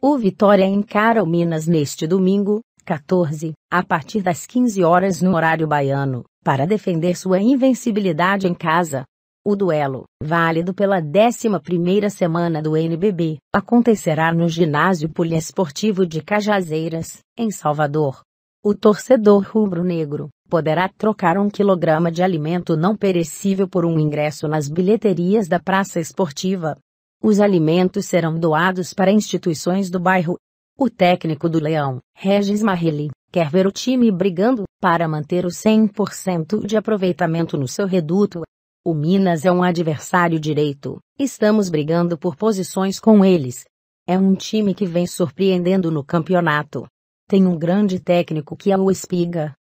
O Vitória encara o Minas neste domingo, 14, a partir das 15 horas no horário baiano, para defender sua invencibilidade em casa. O duelo, válido pela 11ª semana do NBB, acontecerá no Ginásio Poliesportivo de Cajazeiras, em Salvador. O torcedor rubro-negro poderá trocar um quilograma de alimento não perecível por um ingresso nas bilheterias da praça esportiva, os alimentos serão doados para instituições do bairro. O técnico do Leão, Regis Marrelli, quer ver o time brigando para manter o 100% de aproveitamento no seu reduto. O Minas é um adversário direito, estamos brigando por posições com eles. É um time que vem surpreendendo no campeonato. Tem um grande técnico que é o Espiga,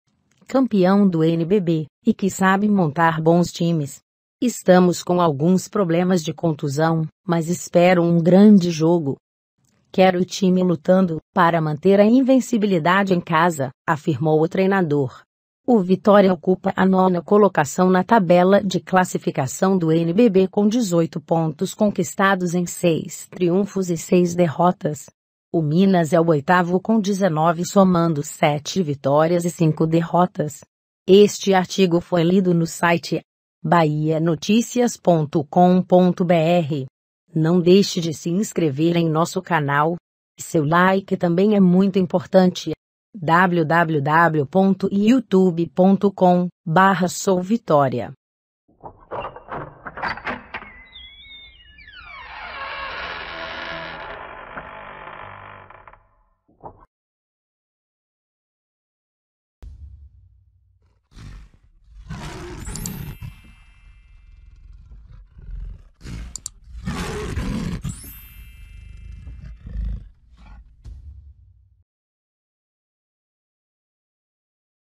campeão do NBB, e que sabe montar bons times. Estamos com alguns problemas de contusão, mas espero um grande jogo. Quero o time lutando para manter a invencibilidade em casa, afirmou o treinador. O Vitória ocupa a nona colocação na tabela de classificação do NBB com 18 pontos conquistados em 6 triunfos e 6 derrotas. O Minas é o oitavo com 19 somando 7 vitórias e 5 derrotas. Este artigo foi lido no site bahianoticias.com.br. Não deixe de se inscrever em nosso canal. Seu like também é muito importante. wwwyoutubecom Vitória